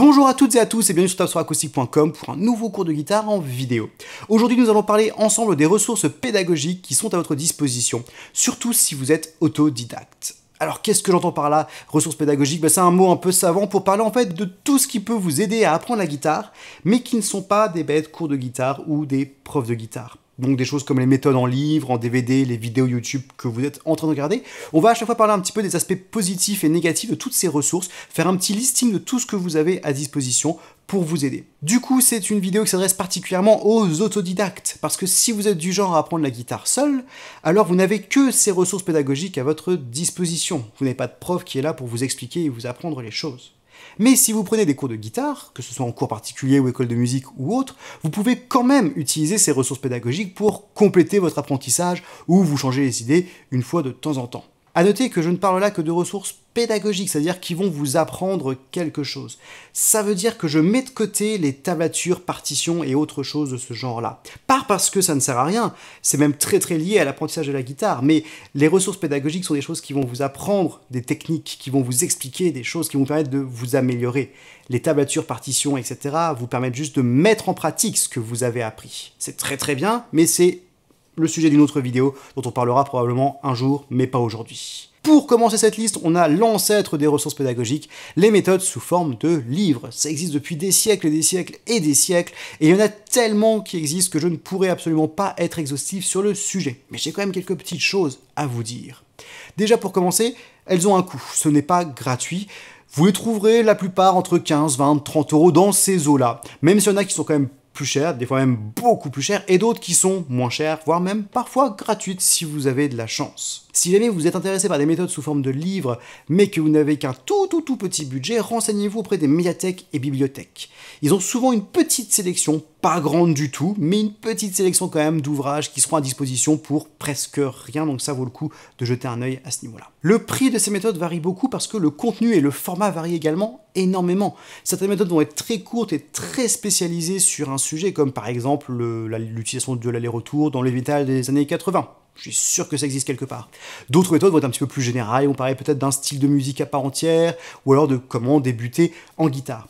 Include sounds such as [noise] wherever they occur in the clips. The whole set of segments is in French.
Bonjour à toutes et à tous et bienvenue sur table-soir-acoustique.com pour un nouveau cours de guitare en vidéo. Aujourd'hui nous allons parler ensemble des ressources pédagogiques qui sont à votre disposition, surtout si vous êtes autodidacte. Alors qu'est-ce que j'entends par là Ressources pédagogiques, ben, c'est un mot un peu savant pour parler en fait de tout ce qui peut vous aider à apprendre la guitare, mais qui ne sont pas des bêtes cours de guitare ou des profs de guitare donc des choses comme les méthodes en livres, en DVD, les vidéos YouTube que vous êtes en train de regarder. On va à chaque fois parler un petit peu des aspects positifs et négatifs de toutes ces ressources, faire un petit listing de tout ce que vous avez à disposition pour vous aider. Du coup, c'est une vidéo qui s'adresse particulièrement aux autodidactes, parce que si vous êtes du genre à apprendre la guitare seul, alors vous n'avez que ces ressources pédagogiques à votre disposition. Vous n'avez pas de prof qui est là pour vous expliquer et vous apprendre les choses. Mais si vous prenez des cours de guitare, que ce soit en cours particulier ou école de musique ou autre, vous pouvez quand même utiliser ces ressources pédagogiques pour compléter votre apprentissage ou vous changer les idées une fois de temps en temps. A noter que je ne parle là que de ressources pédagogiques, c'est-à-dire qui vont vous apprendre quelque chose. Ça veut dire que je mets de côté les tablatures, partitions et autres choses de ce genre-là. Pas parce que ça ne sert à rien, c'est même très très lié à l'apprentissage de la guitare, mais les ressources pédagogiques sont des choses qui vont vous apprendre des techniques, qui vont vous expliquer des choses, qui vont vous permettre de vous améliorer. Les tablatures, partitions, etc. vous permettent juste de mettre en pratique ce que vous avez appris. C'est très très bien, mais c'est le sujet d'une autre vidéo dont on parlera probablement un jour, mais pas aujourd'hui. Pour commencer cette liste, on a l'ancêtre des ressources pédagogiques, les méthodes sous forme de livres. Ça existe depuis des siècles et des siècles et des siècles, et il y en a tellement qui existent que je ne pourrais absolument pas être exhaustif sur le sujet. Mais j'ai quand même quelques petites choses à vous dire. Déjà pour commencer, elles ont un coût, ce n'est pas gratuit. Vous les trouverez la plupart entre 15, 20, 30 euros dans ces eaux-là. Même s'il y en a qui sont quand même plus chères, des fois même beaucoup plus chères, et d'autres qui sont moins chères, voire même parfois gratuites si vous avez de la chance. Si jamais vous êtes intéressé par des méthodes sous forme de livres, mais que vous n'avez qu'un tout tout tout petit budget, renseignez-vous auprès des médiathèques et bibliothèques. Ils ont souvent une petite sélection, pas grande du tout, mais une petite sélection quand même d'ouvrages qui seront à disposition pour presque rien, donc ça vaut le coup de jeter un œil à ce niveau-là. Le prix de ces méthodes varie beaucoup parce que le contenu et le format varient également énormément. Certaines méthodes vont être très courtes et très spécialisées sur un sujet, comme par exemple l'utilisation de l'aller-retour dans vital des années 80 je suis sûr que ça existe quelque part. D'autres méthodes vont être un petit peu plus générales, on parlait peut-être d'un style de musique à part entière, ou alors de comment débuter en guitare.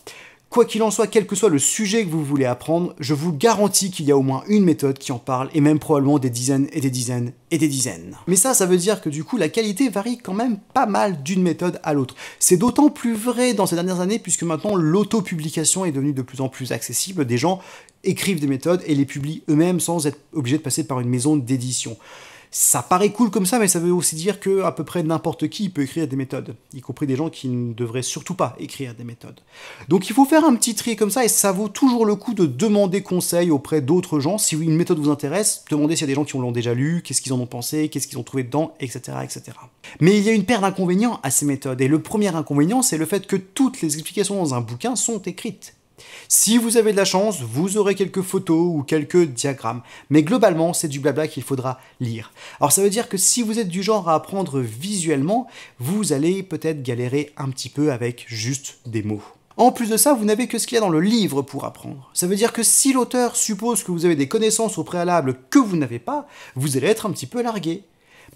Quoi qu'il en soit, quel que soit le sujet que vous voulez apprendre, je vous garantis qu'il y a au moins une méthode qui en parle, et même probablement des dizaines et des dizaines et des dizaines. Mais ça, ça veut dire que du coup, la qualité varie quand même pas mal d'une méthode à l'autre. C'est d'autant plus vrai dans ces dernières années, puisque maintenant l'auto-publication est devenue de plus en plus accessible, des gens écrivent des méthodes et les publient eux-mêmes sans être obligés de passer par une maison d'édition. Ça paraît cool comme ça, mais ça veut aussi dire que à peu près n'importe qui peut écrire des méthodes, y compris des gens qui ne devraient surtout pas écrire des méthodes. Donc il faut faire un petit tri comme ça, et ça vaut toujours le coup de demander conseil auprès d'autres gens. Si une méthode vous intéresse, demandez s'il y a des gens qui l'ont déjà lu, qu'est-ce qu'ils en ont pensé, qu'est-ce qu'ils ont trouvé dedans, etc., etc. Mais il y a une paire d'inconvénients à ces méthodes, et le premier inconvénient, c'est le fait que toutes les explications dans un bouquin sont écrites. Si vous avez de la chance, vous aurez quelques photos ou quelques diagrammes, mais globalement, c'est du blabla qu'il faudra lire. Alors ça veut dire que si vous êtes du genre à apprendre visuellement, vous allez peut-être galérer un petit peu avec juste des mots. En plus de ça, vous n'avez que ce qu'il y a dans le livre pour apprendre. Ça veut dire que si l'auteur suppose que vous avez des connaissances au préalable que vous n'avez pas, vous allez être un petit peu largué.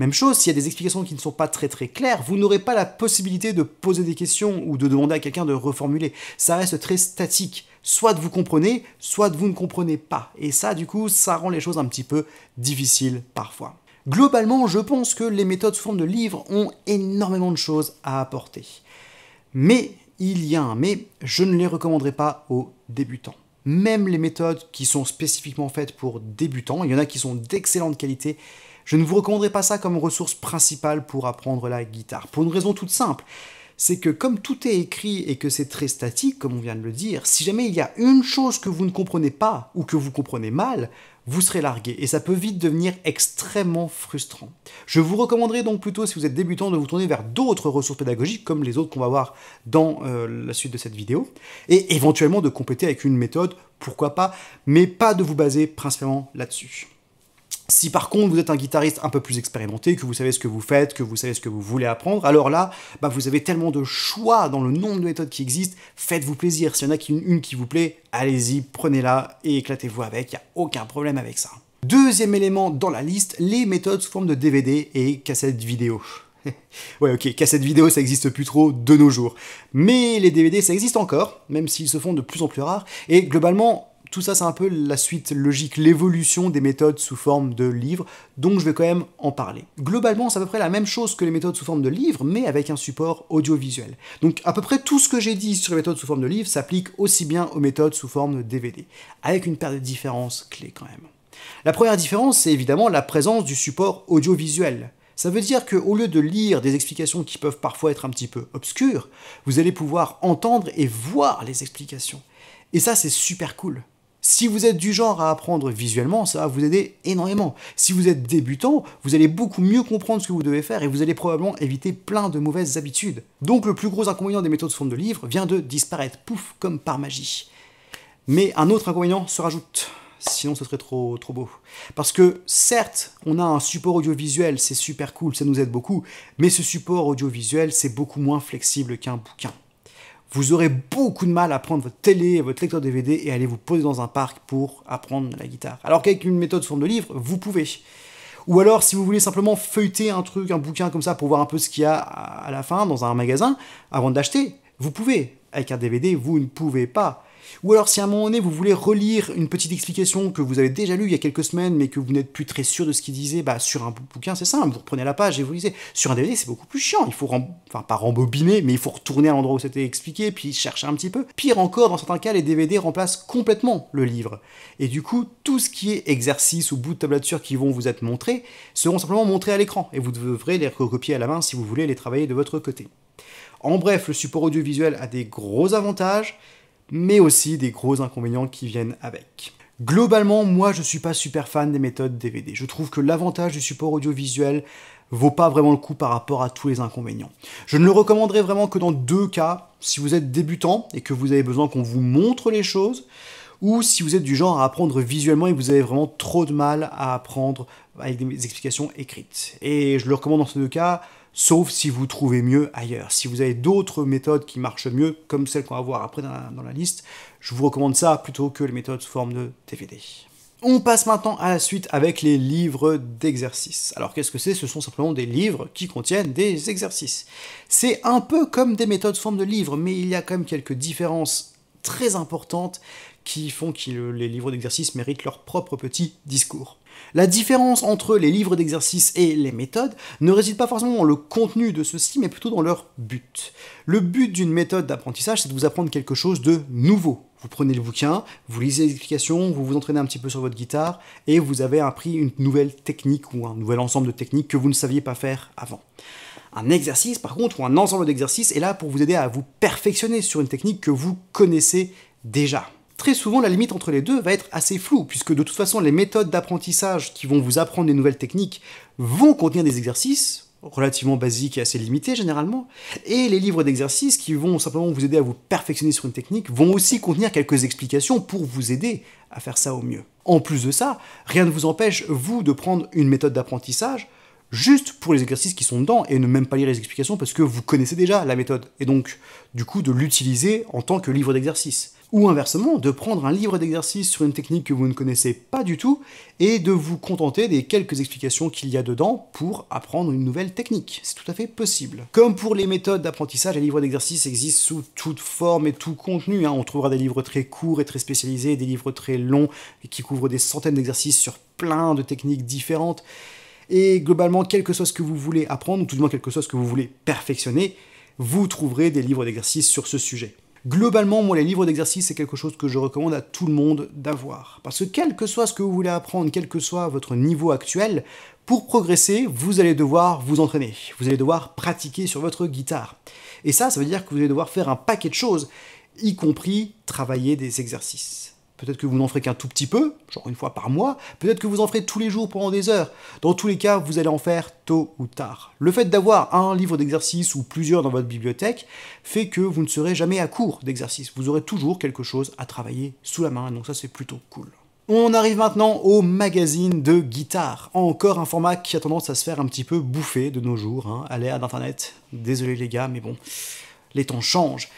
Même chose, s'il y a des explications qui ne sont pas très très claires, vous n'aurez pas la possibilité de poser des questions ou de demander à quelqu'un de reformuler. Ça reste très statique. Soit vous comprenez, soit vous ne comprenez pas. Et ça, du coup, ça rend les choses un petit peu difficiles parfois. Globalement, je pense que les méthodes sous de livres ont énormément de choses à apporter. Mais, il y a un mais, je ne les recommanderai pas aux débutants même les méthodes qui sont spécifiquement faites pour débutants. Il y en a qui sont d'excellente qualité je ne vous recommanderai pas ça comme ressource principale pour apprendre la guitare, pour une raison toute simple. C'est que comme tout est écrit et que c'est très statique, comme on vient de le dire, si jamais il y a une chose que vous ne comprenez pas ou que vous comprenez mal, vous serez largué et ça peut vite devenir extrêmement frustrant. Je vous recommanderais donc plutôt, si vous êtes débutant, de vous tourner vers d'autres ressources pédagogiques comme les autres qu'on va voir dans euh, la suite de cette vidéo et éventuellement de compléter avec une méthode, pourquoi pas, mais pas de vous baser principalement là-dessus. Si par contre vous êtes un guitariste un peu plus expérimenté, que vous savez ce que vous faites, que vous savez ce que vous voulez apprendre, alors là, bah, vous avez tellement de choix dans le nombre de méthodes qui existent, faites-vous plaisir. S'il y en a une, qui vous plaît, allez-y, prenez-la et éclatez-vous avec, il n'y a aucun problème avec ça. Deuxième élément dans la liste, les méthodes sous forme de DVD et cassette vidéo. [laughs] ouais, ok, cassette vidéo, ça existe plus trop de nos jours. Mais les DVD, ça existe encore, même s'ils se font de plus en plus rares. Et globalement, tout ça, c'est un peu la suite logique, l'évolution des méthodes sous forme de livres, donc je vais quand même en parler. Globalement, c'est à peu près la même chose que les méthodes sous forme de livres, mais avec un support audiovisuel. Donc à peu près tout ce que j'ai dit sur les méthodes sous forme de livres s'applique aussi bien aux méthodes sous forme de DVD, avec une paire de différences clés quand même. La première différence, c'est évidemment la présence du support audiovisuel. Ça veut dire qu'au lieu de lire des explications qui peuvent parfois être un petit peu obscures, vous allez pouvoir entendre et voir les explications. Et ça, c'est super cool. Si vous êtes du genre à apprendre visuellement, ça va vous aider énormément. Si vous êtes débutant, vous allez beaucoup mieux comprendre ce que vous devez faire et vous allez probablement éviter plein de mauvaises habitudes. Donc le plus gros inconvénient des méthodes de forme de livre vient de disparaître, pouf, comme par magie. Mais un autre inconvénient se rajoute sinon ce serait trop, trop beau. Parce que certes, on a un support audiovisuel, c'est super cool, ça nous aide beaucoup, mais ce support audiovisuel, c'est beaucoup moins flexible qu'un bouquin vous aurez beaucoup de mal à prendre votre télé, votre lecteur DVD et aller vous poser dans un parc pour apprendre la guitare. Alors qu'avec une méthode forme de livre, vous pouvez. Ou alors, si vous voulez simplement feuilleter un truc, un bouquin comme ça pour voir un peu ce qu'il y a à la fin dans un magasin avant d'acheter, vous pouvez. Avec un DVD, vous ne pouvez pas. Ou alors si à un moment donné vous voulez relire une petite explication que vous avez déjà lue il y a quelques semaines mais que vous n'êtes plus très sûr de ce qu'il disait, bah sur un bouquin c'est simple, vous reprenez la page et vous lisez. Sur un DVD c'est beaucoup plus chiant, il faut, enfin pas rembobiner, mais il faut retourner à l'endroit où c'était expliqué, puis chercher un petit peu. Pire encore, dans certains cas, les DVD remplacent complètement le livre. Et du coup, tout ce qui est exercice ou bout de tablature qui vont vous être montrés seront simplement montrés à l'écran, et vous devrez les recopier à la main si vous voulez les travailler de votre côté. En bref, le support audiovisuel a des gros avantages, mais aussi des gros inconvénients qui viennent avec. Globalement, moi je suis pas super fan des méthodes DVD. Je trouve que l'avantage du support audiovisuel vaut pas vraiment le coup par rapport à tous les inconvénients. Je ne le recommanderais vraiment que dans deux cas, si vous êtes débutant et que vous avez besoin qu'on vous montre les choses, ou si vous êtes du genre à apprendre visuellement et que vous avez vraiment trop de mal à apprendre avec des explications écrites. Et je le recommande dans ces deux cas sauf si vous trouvez mieux ailleurs. Si vous avez d'autres méthodes qui marchent mieux, comme celles qu'on va voir après dans la, liste, je vous recommande ça plutôt que les méthodes forme de DVD. On passe maintenant à la suite avec les livres d'exercices. Alors qu'est-ce que c'est Ce sont simplement des livres qui contiennent des exercices. C'est un peu comme des méthodes forme de livres, mais il y a quand même quelques différences très importantes qui font que les livres d'exercices méritent leur propre petit discours. La différence entre les livres d'exercice et les méthodes ne réside pas forcément dans le contenu de ceux-ci, mais plutôt dans leur but. Le but d'une méthode d'apprentissage, c'est de vous apprendre quelque chose de nouveau. Vous prenez le bouquin, vous lisez les explications, vous vous entraînez un petit peu sur votre guitare, et vous avez appris une nouvelle technique ou un nouvel ensemble de techniques que vous ne saviez pas faire avant. Un exercice, par contre, ou un ensemble d'exercices est là pour vous aider à vous perfectionner sur une technique que vous connaissez déjà très souvent la limite entre les deux va être assez floue, puisque de toute façon les méthodes d'apprentissage qui vont vous apprendre des nouvelles techniques vont contenir des exercices relativement basiques et assez limités généralement, et les livres d'exercices qui vont simplement vous aider à vous perfectionner sur une technique vont aussi contenir quelques explications pour vous aider à faire ça au mieux. En plus de ça, rien ne vous empêche, vous, de prendre une méthode d'apprentissage juste pour les exercices qui sont dedans et ne même pas lire les explications parce que vous connaissez déjà la méthode et donc du coup de l'utiliser en tant que livre d'exercice. Ou inversement, de prendre un livre d'exercice sur une technique que vous ne connaissez pas du tout et de vous contenter des quelques explications qu'il y a dedans pour apprendre une nouvelle technique. C'est tout à fait possible. Comme pour les méthodes d'apprentissage, les livres d'exercice existent sous toute forme et tout contenu. Hein. On trouvera des livres très courts et très spécialisés, des livres très longs qui couvrent des centaines d'exercices sur plein de techniques différentes. Et globalement, quel que soit ce que vous voulez apprendre, ou tout du moins quelque chose que vous voulez perfectionner, vous trouverez des livres d'exercices sur ce sujet. Globalement, moi, les livres d'exercice, c'est quelque chose que je recommande à tout le monde d'avoir. Parce que quel que soit ce que vous voulez apprendre, quel que soit votre niveau actuel, pour progresser, vous allez devoir vous entraîner, vous allez devoir pratiquer sur votre guitare. Et ça, ça veut dire que vous allez devoir faire un paquet de choses, y compris travailler des exercices. Peut-être que vous n'en ferez qu'un tout petit peu, genre une fois par mois. Peut-être que vous en ferez tous les jours pendant des heures. Dans tous les cas, vous allez en faire tôt ou tard. Le fait d'avoir un livre d'exercice ou plusieurs dans votre bibliothèque fait que vous ne serez jamais à court d'exercice. Vous aurez toujours quelque chose à travailler sous la main, donc ça c'est plutôt cool. On arrive maintenant au magazine de guitare. Encore un format qui a tendance à se faire un petit peu bouffer de nos jours, hein, à l'ère d'internet. Désolé les gars, mais bon, les temps changent.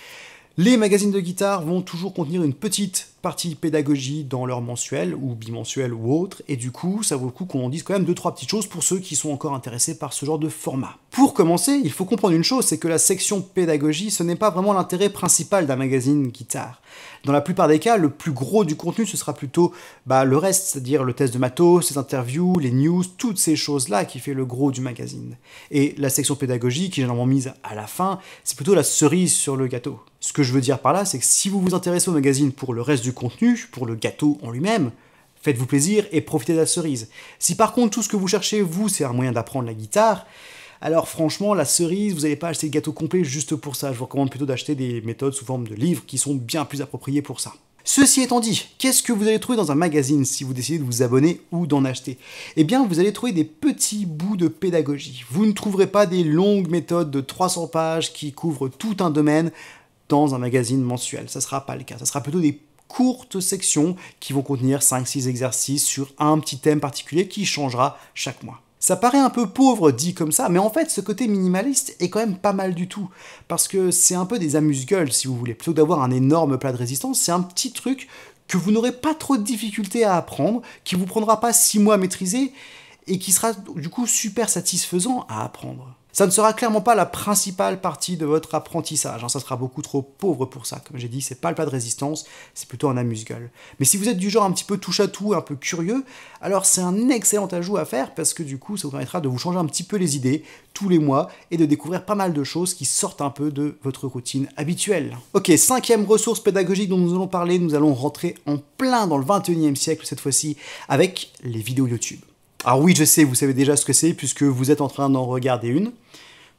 Les magazines de guitare vont toujours contenir une petite partie pédagogie dans leur mensuel ou bimensuel ou autre, et du coup, ça vaut le coup qu'on en dise quand même deux trois petites choses pour ceux qui sont encore intéressés par ce genre de format. Pour commencer, il faut comprendre une chose, c'est que la section pédagogie, ce n'est pas vraiment l'intérêt principal d'un magazine guitare. Dans la plupart des cas, le plus gros du contenu, ce sera plutôt bah, le reste, c'est-à-dire le test de matos, les interviews, les news, toutes ces choses-là qui fait le gros du magazine. Et la section pédagogie, qui est généralement mise à la fin, c'est plutôt la cerise sur le gâteau. Ce que je veux dire par là, c'est que si vous vous intéressez au magazine pour le reste du contenu, pour le gâteau en lui-même, faites-vous plaisir et profitez de la cerise. Si par contre tout ce que vous cherchez, vous, c'est un moyen d'apprendre la guitare, alors franchement, la cerise, vous n'allez pas acheter le gâteau complet juste pour ça. Je vous recommande plutôt d'acheter des méthodes sous forme de livres qui sont bien plus appropriées pour ça. Ceci étant dit, qu'est-ce que vous allez trouver dans un magazine si vous décidez de vous abonner ou d'en acheter Eh bien, vous allez trouver des petits bouts de pédagogie. Vous ne trouverez pas des longues méthodes de 300 pages qui couvrent tout un domaine dans un magazine mensuel. Ça ne sera pas le cas. Ça sera plutôt des courtes sections qui vont contenir 5-6 exercices sur un petit thème particulier qui changera chaque mois. Ça paraît un peu pauvre dit comme ça, mais en fait ce côté minimaliste est quand même pas mal du tout, parce que c'est un peu des amuse-gueules si vous voulez, plutôt d'avoir un énorme plat de résistance, c'est un petit truc que vous n'aurez pas trop de difficultés à apprendre, qui vous prendra pas 6 mois à maîtriser, et qui sera du coup super satisfaisant à apprendre. Ça ne sera clairement pas la principale partie de votre apprentissage, hein. ça sera beaucoup trop pauvre pour ça. Comme j'ai dit, c'est pas le pas de résistance, c'est plutôt un amuse-gueule. Mais si vous êtes du genre un petit peu touche à tout, un peu curieux, alors c'est un excellent ajout à faire parce que du coup, ça vous permettra de vous changer un petit peu les idées tous les mois et de découvrir pas mal de choses qui sortent un peu de votre routine habituelle. Ok, cinquième ressource pédagogique dont nous allons parler, nous allons rentrer en plein dans le 21e siècle cette fois-ci avec les vidéos YouTube. Alors oui, je sais, vous savez déjà ce que c'est, puisque vous êtes en train d'en regarder une.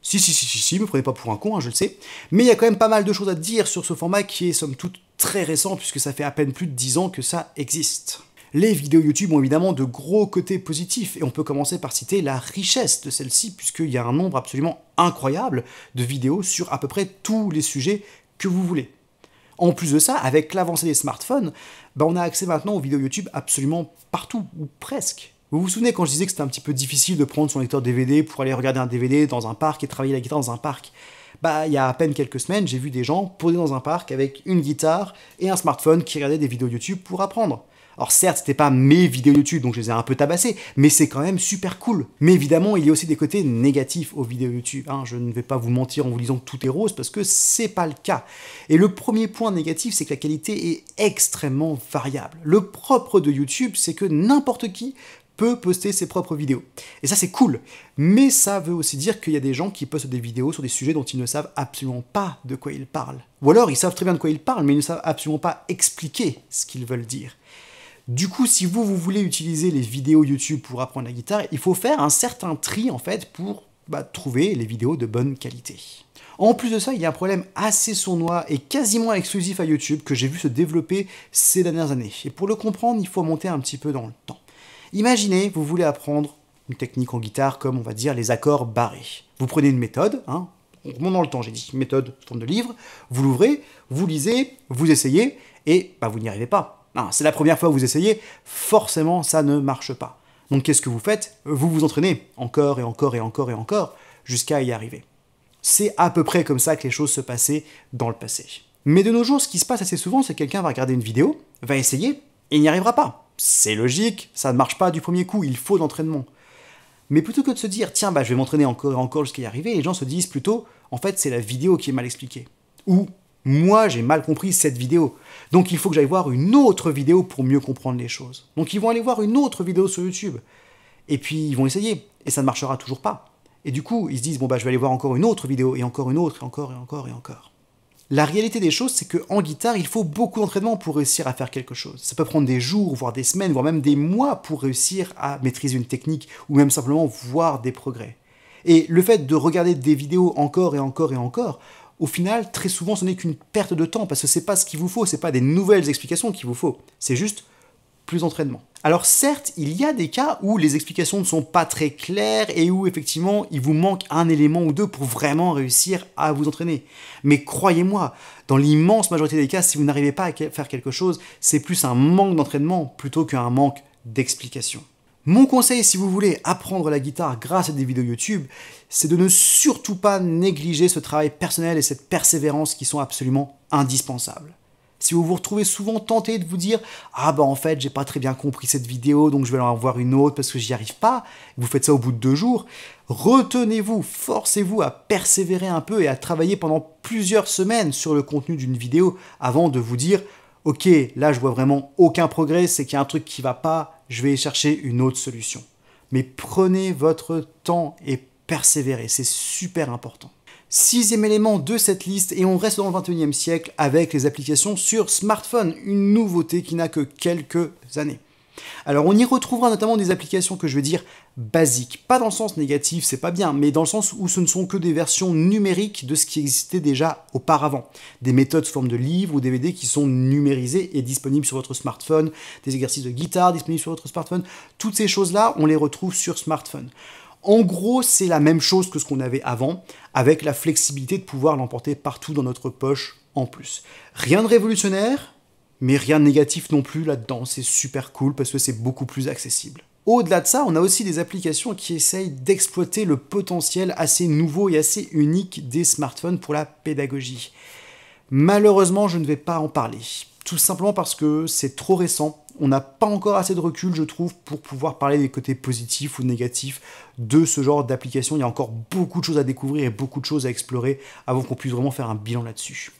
Si, si, si, si, si, me prenez pas pour un con, hein, je le sais. Mais il y a quand même pas mal de choses à dire sur ce format qui est somme toute très récent, puisque ça fait à peine plus de 10 ans que ça existe. Les vidéos YouTube ont évidemment de gros côtés positifs, et on peut commencer par citer la richesse de celle-ci, puisqu'il y a un nombre absolument incroyable de vidéos sur à peu près tous les sujets que vous voulez. En plus de ça, avec l'avancée des smartphones, bah, on a accès maintenant aux vidéos YouTube absolument partout, ou presque. Vous vous souvenez quand je disais que c'était un petit peu difficile de prendre son lecteur DVD pour aller regarder un DVD dans un parc et travailler la guitare dans un parc Bah, il y a à peine quelques semaines, j'ai vu des gens posés dans un parc avec une guitare et un smartphone qui regardaient des vidéos YouTube pour apprendre. Alors certes, c'était pas mes vidéos YouTube, donc je les ai un peu tabassées, mais c'est quand même super cool. Mais évidemment, il y a aussi des côtés négatifs aux vidéos YouTube. Hein. Je ne vais pas vous mentir en vous disant que tout est rose, parce que c'est pas le cas. Et le premier point négatif, c'est que la qualité est extrêmement variable. Le propre de YouTube, c'est que n'importe qui peut poster ses propres vidéos. Et ça, c'est cool. Mais ça veut aussi dire qu'il y a des gens qui postent des vidéos sur des sujets dont ils ne savent absolument pas de quoi ils parlent. Ou alors, ils savent très bien de quoi ils parlent, mais ils ne savent absolument pas expliquer ce qu'ils veulent dire. Du coup, si vous, vous voulez utiliser les vidéos YouTube pour apprendre la guitare, il faut faire un certain tri, en fait, pour bah, trouver les vidéos de bonne qualité. En plus de ça, il y a un problème assez sournois et quasiment exclusif à YouTube que j'ai vu se développer ces dernières années. Et pour le comprendre, il faut monter un petit peu dans le temps. Imaginez, vous voulez apprendre une technique en guitare comme on va dire les accords barrés. Vous prenez une méthode, hein, on remonte dans le temps, j'ai dit méthode forme de livre, vous l'ouvrez, vous lisez, vous essayez, et bah, vous n'y arrivez pas. Ah, c'est la première fois que vous essayez, forcément ça ne marche pas. Donc qu'est-ce que vous faites Vous vous entraînez encore et encore et encore et encore jusqu'à y arriver. C'est à peu près comme ça que les choses se passaient dans le passé. Mais de nos jours, ce qui se passe assez souvent, c'est que quelqu'un va regarder une vidéo, va essayer, et il n'y arrivera pas c'est logique, ça ne marche pas du premier coup, il faut d'entraînement. Mais plutôt que de se dire, tiens, bah, je vais m'entraîner encore, encore jusqu'à y arriver, les gens se disent plutôt, en fait, c'est la vidéo qui est mal expliquée. Ou, moi, j'ai mal compris cette vidéo. Donc, il faut que j'aille voir une autre vidéo pour mieux comprendre les choses. Donc, ils vont aller voir une autre vidéo sur YouTube. Et puis, ils vont essayer. Et ça ne marchera toujours pas. Et du coup, ils se disent, bon, bah, je vais aller voir encore une autre vidéo, et encore une autre, et encore, et encore, et encore. La réalité des choses, c'est qu'en guitare, il faut beaucoup d'entraînement pour réussir à faire quelque chose. Ça peut prendre des jours, voire des semaines, voire même des mois pour réussir à maîtriser une technique ou même simplement voir des progrès. Et le fait de regarder des vidéos encore et encore et encore, au final, très souvent, ce n'est qu'une perte de temps parce que c'est pas ce qu'il vous faut, ce n'est pas des nouvelles explications qu'il vous faut. C'est juste plus d'entraînement. Alors certes, il y a des cas où les explications ne sont pas très claires et où effectivement il vous manque un élément ou deux pour vraiment réussir à vous entraîner. Mais croyez-moi, dans l'immense majorité des cas, si vous n'arrivez pas à faire quelque chose, c'est plus un manque d'entraînement plutôt qu'un manque d'explication. Mon conseil si vous voulez apprendre la guitare grâce à des vidéos YouTube, c'est de ne surtout pas négliger ce travail personnel et cette persévérance qui sont absolument indispensables si vous vous retrouvez souvent tenté de vous dire ah bah en fait j'ai pas très bien compris cette vidéo donc je vais en avoir une autre parce que j'y arrive pas, vous faites ça au bout de deux jours, retenez-vous, forcez-vous à persévérer un peu et à travailler pendant plusieurs semaines sur le contenu d'une vidéo avant de vous dire ok là je vois vraiment aucun progrès, c'est qu'il y a un truc qui va pas, je vais chercher une autre solution. Mais prenez votre temps et persévérez, c'est super important. Sixième élément de cette liste, et on reste dans le 21e siècle avec les applications sur smartphone, une nouveauté qui n'a que quelques années. Alors on y retrouvera notamment des applications que je vais dire basiques, pas dans le sens négatif, c'est pas bien, mais dans le sens où ce ne sont que des versions numériques de ce qui existait déjà auparavant. Des méthodes sous forme de livres ou DVD qui sont numérisées et disponibles sur votre smartphone, des exercices de guitare disponibles sur votre smartphone, toutes ces choses-là, on les retrouve sur smartphone. En gros, c'est la même chose que ce qu'on avait avant, avec la flexibilité de pouvoir l'emporter partout dans notre poche en plus. Rien de révolutionnaire, mais rien de négatif non plus là-dedans. C'est super cool parce que c'est beaucoup plus accessible. Au-delà de ça, on a aussi des applications qui essayent d'exploiter le potentiel assez nouveau et assez unique des smartphones pour la pédagogie. Malheureusement, je ne vais pas en parler, tout simplement parce que c'est trop récent on n'a pas encore assez de recul, je trouve, pour pouvoir parler des côtés positifs ou négatifs de ce genre d'application. Il y a encore beaucoup de choses à découvrir et beaucoup de choses à explorer avant qu'on puisse vraiment faire un bilan là-dessus.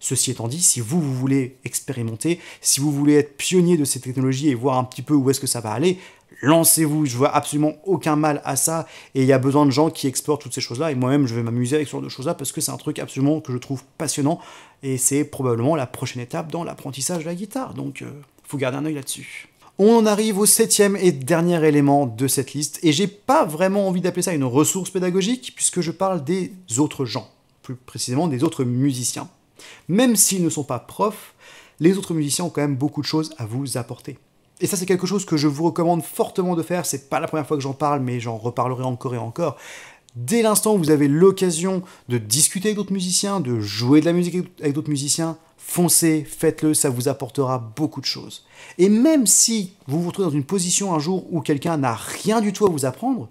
Ceci étant dit, si vous, vous voulez expérimenter, si vous voulez être pionnier de ces technologies et voir un petit peu où est-ce que ça va aller, lancez-vous. Je vois absolument aucun mal à ça. Et il y a besoin de gens qui explorent toutes ces choses-là. Et moi-même, je vais m'amuser avec ce genre de choses-là parce que c'est un truc absolument que je trouve passionnant. Et c'est probablement la prochaine étape dans l'apprentissage de la guitare. Donc. Euh, faut garder un œil là-dessus. On arrive au septième et dernier élément de cette liste, et j'ai pas vraiment envie d'appeler ça une ressource pédagogique, puisque je parle des autres gens, plus précisément des autres musiciens. Même s'ils ne sont pas profs, les autres musiciens ont quand même beaucoup de choses à vous apporter. Et ça, c'est quelque chose que je vous recommande fortement de faire. C'est pas la première fois que j'en parle, mais j'en reparlerai encore et encore dès l'instant où vous avez l'occasion de discuter avec d'autres musiciens, de jouer de la musique avec d'autres musiciens, foncez, faites-le, ça vous apportera beaucoup de choses. Et même si vous vous retrouvez dans une position un jour où quelqu'un n'a rien du tout à vous apprendre,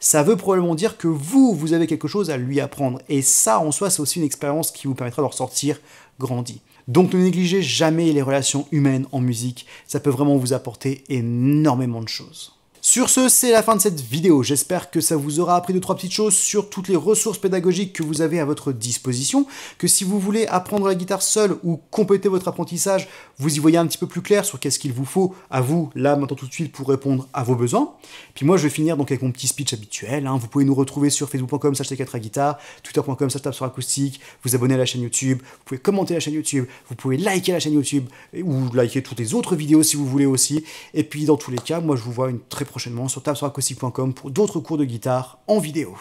ça veut probablement dire que vous, vous avez quelque chose à lui apprendre. Et ça, en soi, c'est aussi une expérience qui vous permettra de ressortir grandi. Donc ne négligez jamais les relations humaines en musique, ça peut vraiment vous apporter énormément de choses. Sur ce, c'est la fin de cette vidéo. J'espère que ça vous aura appris deux trois petites choses sur toutes les ressources pédagogiques que vous avez à votre disposition, que si vous voulez apprendre la guitare seule ou compléter votre apprentissage, vous y voyez un petit peu plus clair sur qu'est-ce qu'il vous faut à vous, là, maintenant tout de suite, pour répondre à vos besoins. Puis moi, je vais finir donc avec mon petit speech habituel. Hein. Vous pouvez nous retrouver sur facebook.com slash 4 guitare, twitter.com slash sur acoustique, vous abonner à la chaîne YouTube, vous pouvez commenter la chaîne YouTube, vous pouvez liker la chaîne YouTube, ou liker toutes les autres vidéos si vous voulez aussi. Et puis, dans tous les cas, moi, je vous vois une très prochainement sur tabsoracoustic.com pour d'autres cours de guitare en vidéo.